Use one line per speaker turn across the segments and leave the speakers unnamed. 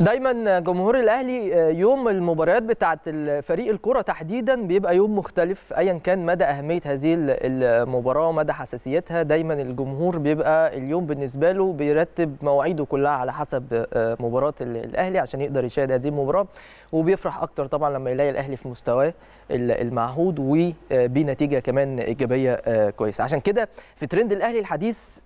دايما جمهور الاهلي آه، يوم المباريات بتاعه فريق الكره تحديدا بيبقى يوم مختلف ايا كان مدى اهميه هذه المباراه ومدى حساسيتها دايما الجمهور بيبقى اليوم بالنسبه له بيرتب مواعيده كلها على حسب آه، مباراه الاهلي عشان يقدر يشاهد هذه المباراه وبيفرح اكتر طبعا لما يلاقي الاهلي في مستواه المعهود وبنتيجه آه، كمان ايجابيه كويسه عشان كده في ترند الاهلي الحديث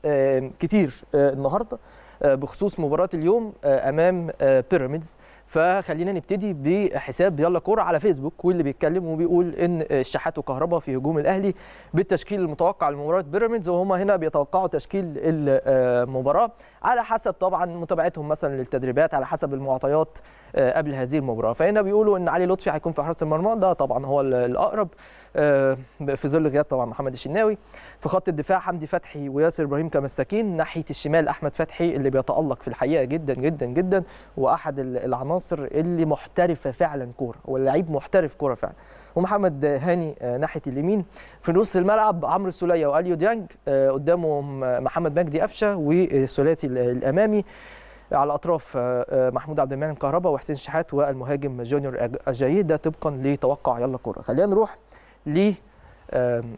كتير النهارده آه، بخصوص مباراه اليوم آه، امام بيراميدز آه، فخلينا نبتدي بحساب يلا كوره على فيسبوك واللي بيتكلم وبيقول ان الشحات وكهربا في هجوم الاهلي بالتشكيل المتوقع لمباراه بيراميدز وهم هنا بيتوقعوا تشكيل المباراه آه، على حسب طبعا متابعتهم مثلا للتدريبات على حسب المعطيات آه، قبل هذه المباراه فهنا بيقولوا ان علي لطفي هيكون في حراسه المرمى ده طبعا هو الاقرب آه، في ظل غياب طبعا محمد الشناوي في خط الدفاع حمدي فتحي وياسر ابراهيم كمساكين ناحيه الشمال احمد فتحي اللي بيتالق في الحقيقه جدا جدا جدا واحد العناصر العناصر اللي محترفه فعلا كوره هو لعيب محترف كوره فعلا ومحمد هاني آه، ناحيه اليمين في نص الملعب عمرو السوليه واليو ديانج آه، قدامهم آه، محمد مجدي قفشه والثلاثي الامامي على الاطراف محمود عبد المنعم كهربا وحسين شحات والمهاجم جونيور اجاييه ده طبقا لتوقع يلا كوره خلينا نروح ليه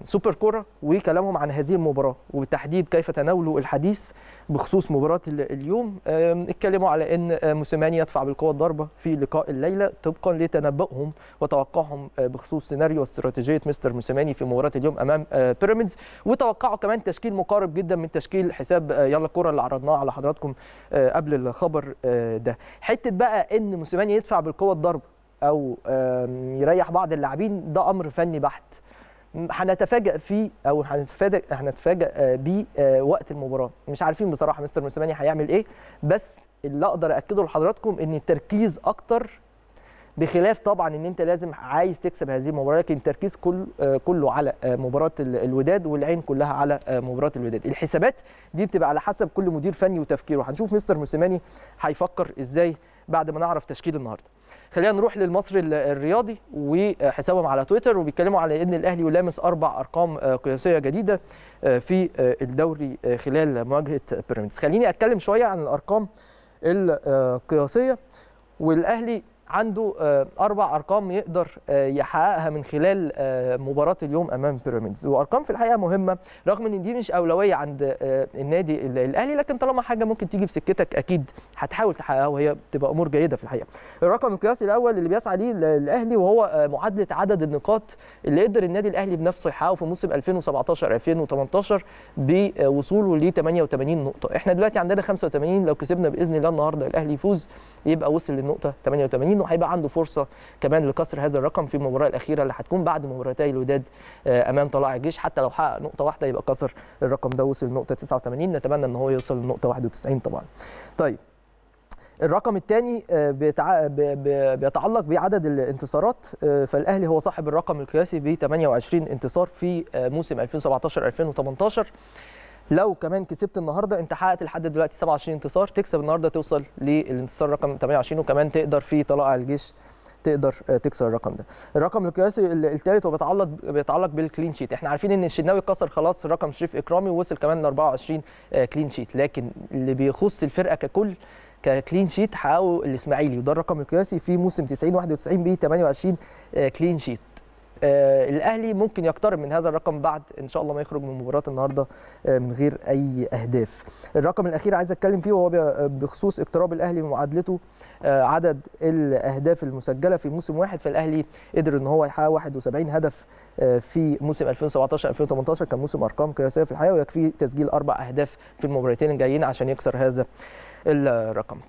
سوبر كوره وكلامهم عن هذه المباراه وبالتحديد كيف تناولوا الحديث بخصوص مباراه اليوم اتكلموا على ان موسيماني يدفع بالقوه الضربة في لقاء الليله طبقا لتنبؤهم وتوقعهم آه، بخصوص سيناريو استراتيجيه مستر موسيماني في مباراه اليوم امام آه، بيراميدز وتوقعوا كمان تشكيل مقارب جدا من تشكيل حساب آه، يلا كورة اللي عرضناه على حضراتكم قبل الخبر ده حته بقى ان موسيماني يدفع بالقوه الضربة او يريح بعض اللاعبين ده امر فني بحت هنتفاجئ فيه او هنتفاجئ هنتفاجئ آه، بيه آه، وقت المباراه مش عارفين بصراحه مستر موسيماني هيعمل ايه بس اللي اقدر اكده لحضراتكم ان التركيز اكتر بخلاف طبعا ان انت لازم عايز تكسب هذه المباراه لكن التركيز كل آه، كله على مباراه الوداد والعين كلها على مباراه الوداد الحسابات دي بتبقى على حسب كل مدير فني وتفكيره هنشوف مستر موسيماني هيفكر ازاي بعد ما نعرف تشكيل النهارده خلينا نروح للمصري الرياضي وحسابهم على تويتر وبيتكلموا على ان الاهلي يلامس اربع ارقام آه، قياسيه جديده آه، في آه، الدوري خلال مواجهه بيراميدز خليني اتكلم شويه عن الارقام القياسيه والاهلي عنده آه، اربع ارقام يقدر آه، يحققها من خلال آه، مباراه اليوم امام بيراميدز وارقام في الحقيقه مهمه رغم ان دي مش اولويه عند النادي الاهلي لكن طالما حاجه ممكن تيجي في سكتك اكيد هتحاول تحققها وهي بتبقى امور جيده في الحقيقه الرقم القياسي الاول اللي بيسعى ليه الاهلي وهو معادله عدد النقاط اللي قدر النادي الاهلي بنفسه يحققه في موسم 2017 2018 بوصوله ل 88 نقطه احنا دلوقتي عندنا 85 لو كسبنا باذن الله النهارده الاهلي يفوز يبقى وصل للنقطه 88 انه هيبقى عنده فرصه كمان لكسر هذا الرقم في المباراه الاخيره اللي هتكون بعد مباراتي الوداد آه، امام طلائع الجيش حتى لو حقق نقطه واحده يبقى كسر الرقم ده وصل لنقطه 89 نتمنى ان هو يوصل لنقطه 91 طبعا طيب الرقم الثاني آه، بيتعلق بعدد الانتصارات آه، فالاهلي هو صاحب الرقم القياسي ب 28 انتصار في موسم 2017 2018 لو كمان كسبت النهارده انت حققت لحد دلوقتي 27 انتصار تكسب النهارده توصل للانتصار رقم 28 وكمان تقدر في طلائع الجيش تقدر آه، تكسر الرقم ده الرقم القياسي الثالث هو بيتعلق بيتعلق بالكلين شيت احنا عارفين ان الشناوي كسر خلاص رقم شريف اكرامي ووصل كمان ل 24 كلين شيت لكن اللي بيخص الفرقه ككل ككلين شيت حققه الاسماعيلي وده الرقم القياسي في موسم 90 91 ب 28 كلين شيت آه، الاهلي ممكن يقترب من هذا الرقم بعد ان شاء الله ما يخرج من مباراه النهارده آه، من غير اي اهداف الرقم الاخير عايز اتكلم فيه وهو آه، بخصوص اقتراب الاهلي من معادلته عدد الاهداف المسجله في موسم واحد فالاهلي قدر ان هو يحقق 71 هدف في موسم 2017 2018 كان موسم ارقام قياسيه في الحقيقه ويكفي تسجيل اربع اهداف في المباراتين الجايين عشان يكسر هذا الرقم طيب.